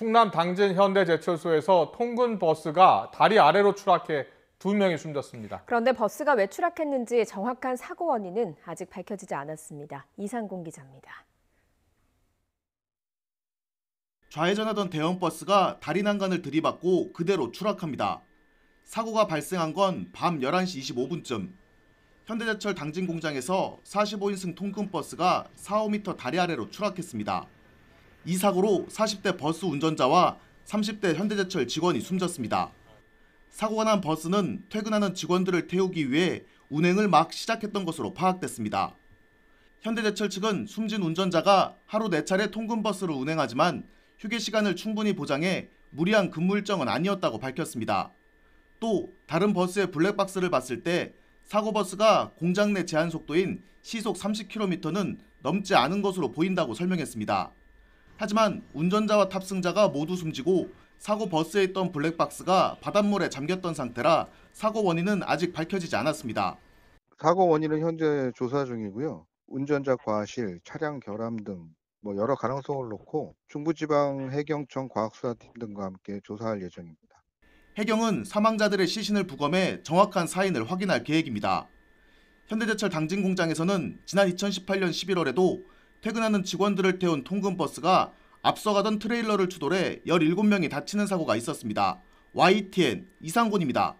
충남 당진 현대제철소에서 통근 버스가 다리 아래로 추락해 두 명이 숨졌습니다. 그런데 버스가 왜 추락했는지 정확한 사고 원인은 아직 밝혀지지 않았습니다. 이상공 기자입니다. 좌회전하던 대형버스가 다리 난간을 들이받고 그대로 추락합니다. 사고가 발생한 건 밤 11시 25분쯤 현대제철 당진 공장에서 45인승 통근 버스가 4, 5m 다리 아래로 추락했습니다. 이 사고로 40대 버스 운전자와 30대 현대제철 직원이 숨졌습니다. 사고가 난 버스는 퇴근하는 직원들을 태우기 위해 운행을 막 시작했던 것으로 파악됐습니다. 현대제철 측은 숨진 운전자가 하루 4차례 통근버스를 운행하지만 휴게 시간을 충분히 보장해 무리한 근무 일정은 아니었다고 밝혔습니다. 또 다른 버스의 블랙박스를 봤을 때 사고 버스가 공장 내 제한 속도인 시속 30km는 넘지 않은 것으로 보인다고 설명했습니다. 하지만 운전자와 탑승자가 모두 숨지고 사고 버스에 있던 블랙박스가 바닷물에 잠겼던 상태라 사고 원인은 아직 밝혀지지 않았습니다. 사고 원인은 현재 조사 중이고요. 운전자 과실, 차량 결함 등뭐 여러 가능성을 놓고 중부지방 해경청 과학수사팀 등과 함께 조사할 예정입니다. 해경은 사망자들의 시신을 부검해 정확한 사인을 확인할 계획입니다. 현대제철 당진 공장에서는 지난 2018년 11월에도 퇴근하는 직원들을 태운 통근버스가 앞서가던 트레일러를 추돌해 17명이 다치는 사고가 있었습니다. YTN 이상곤입니다.